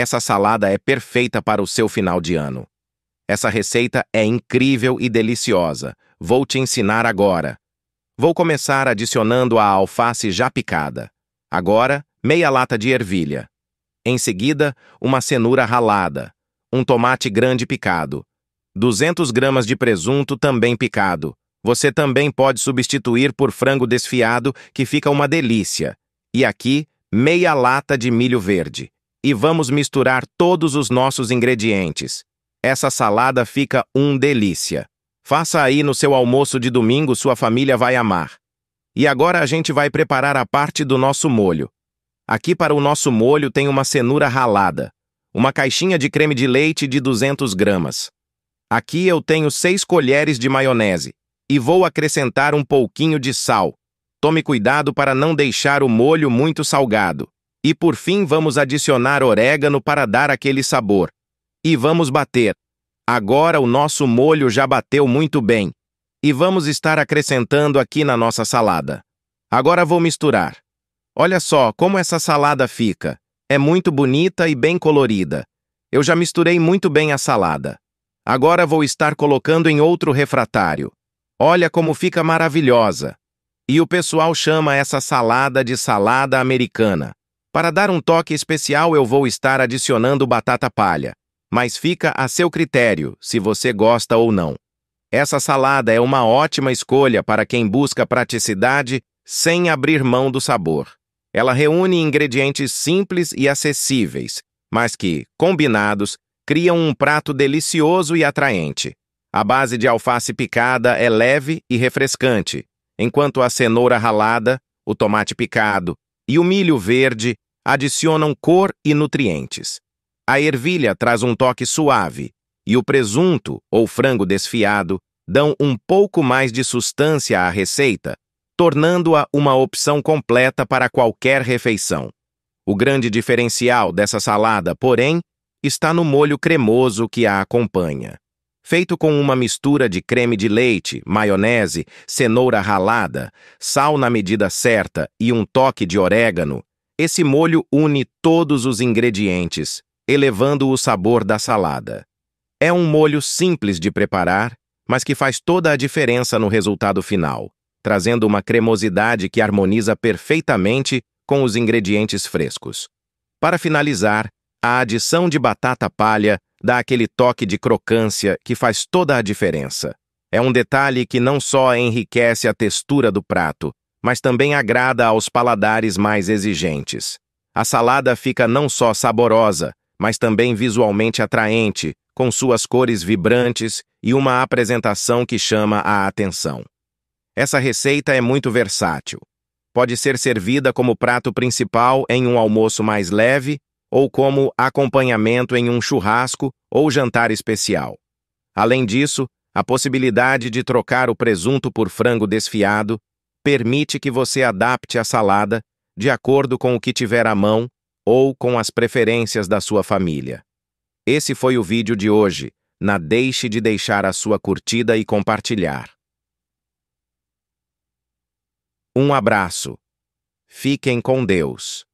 Essa salada é perfeita para o seu final de ano. Essa receita é incrível e deliciosa. Vou te ensinar agora. Vou começar adicionando a alface já picada. Agora, meia lata de ervilha. Em seguida, uma cenoura ralada. Um tomate grande picado. 200 gramas de presunto também picado. Você também pode substituir por frango desfiado, que fica uma delícia. E aqui, meia lata de milho verde e vamos misturar todos os nossos ingredientes. Essa salada fica um delícia. Faça aí no seu almoço de domingo, sua família vai amar. E agora a gente vai preparar a parte do nosso molho. Aqui para o nosso molho tem uma cenoura ralada, uma caixinha de creme de leite de 200 gramas. Aqui eu tenho 6 colheres de maionese e vou acrescentar um pouquinho de sal. Tome cuidado para não deixar o molho muito salgado. E por fim vamos adicionar orégano para dar aquele sabor. E vamos bater. Agora o nosso molho já bateu muito bem. E vamos estar acrescentando aqui na nossa salada. Agora vou misturar. Olha só como essa salada fica. É muito bonita e bem colorida. Eu já misturei muito bem a salada. Agora vou estar colocando em outro refratário. Olha como fica maravilhosa. E o pessoal chama essa salada de salada americana. Para dar um toque especial, eu vou estar adicionando batata palha, mas fica a seu critério se você gosta ou não. Essa salada é uma ótima escolha para quem busca praticidade sem abrir mão do sabor. Ela reúne ingredientes simples e acessíveis, mas que, combinados, criam um prato delicioso e atraente. A base de alface picada é leve e refrescante, enquanto a cenoura ralada, o tomate picado e o milho verde adicionam cor e nutrientes. A ervilha traz um toque suave e o presunto ou frango desfiado dão um pouco mais de sustância à receita, tornando-a uma opção completa para qualquer refeição. O grande diferencial dessa salada, porém, está no molho cremoso que a acompanha. Feito com uma mistura de creme de leite, maionese, cenoura ralada, sal na medida certa e um toque de orégano, esse molho une todos os ingredientes, elevando o sabor da salada. É um molho simples de preparar, mas que faz toda a diferença no resultado final, trazendo uma cremosidade que harmoniza perfeitamente com os ingredientes frescos. Para finalizar, a adição de batata palha dá aquele toque de crocância que faz toda a diferença. É um detalhe que não só enriquece a textura do prato, mas também agrada aos paladares mais exigentes. A salada fica não só saborosa, mas também visualmente atraente, com suas cores vibrantes e uma apresentação que chama a atenção. Essa receita é muito versátil. Pode ser servida como prato principal em um almoço mais leve ou como acompanhamento em um churrasco ou jantar especial. Além disso, a possibilidade de trocar o presunto por frango desfiado permite que você adapte a salada de acordo com o que tiver à mão ou com as preferências da sua família. Esse foi o vídeo de hoje. Não deixe de deixar a sua curtida e compartilhar. Um abraço. Fiquem com Deus.